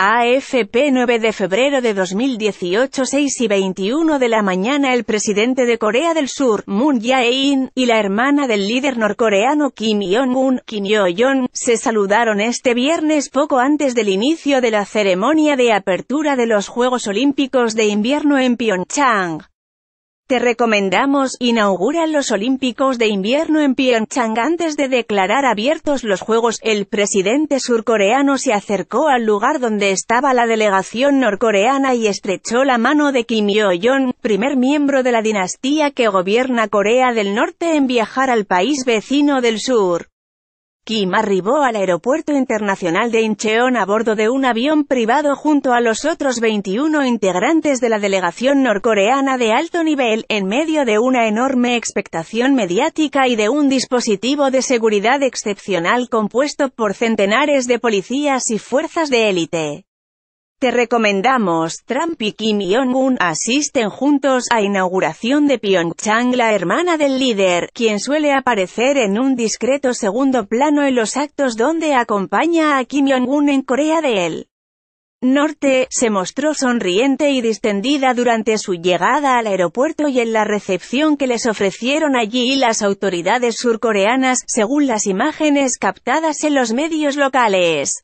AFP 9 de febrero de 2018 6 y 21 de la mañana el presidente de Corea del Sur, Moon Jae-in, y la hermana del líder norcoreano Kim Jong-un, Kim Yo-jong, se saludaron este viernes poco antes del inicio de la ceremonia de apertura de los Juegos Olímpicos de Invierno en Pyeongchang. Te recomendamos, inauguran los Olímpicos de Invierno en Pyeongchang antes de declarar abiertos los Juegos, el presidente surcoreano se acercó al lugar donde estaba la delegación norcoreana y estrechó la mano de Kim Yo-jong, primer miembro de la dinastía que gobierna Corea del Norte en viajar al país vecino del sur. Kim arribó al aeropuerto internacional de Incheon a bordo de un avión privado junto a los otros 21 integrantes de la delegación norcoreana de alto nivel, en medio de una enorme expectación mediática y de un dispositivo de seguridad excepcional compuesto por centenares de policías y fuerzas de élite. Te recomendamos, Trump y Kim Jong-un asisten juntos a inauguración de Pyeongchang la hermana del líder, quien suele aparecer en un discreto segundo plano en los actos donde acompaña a Kim Jong-un en Corea del Norte, se mostró sonriente y distendida durante su llegada al aeropuerto y en la recepción que les ofrecieron allí las autoridades surcoreanas, según las imágenes captadas en los medios locales.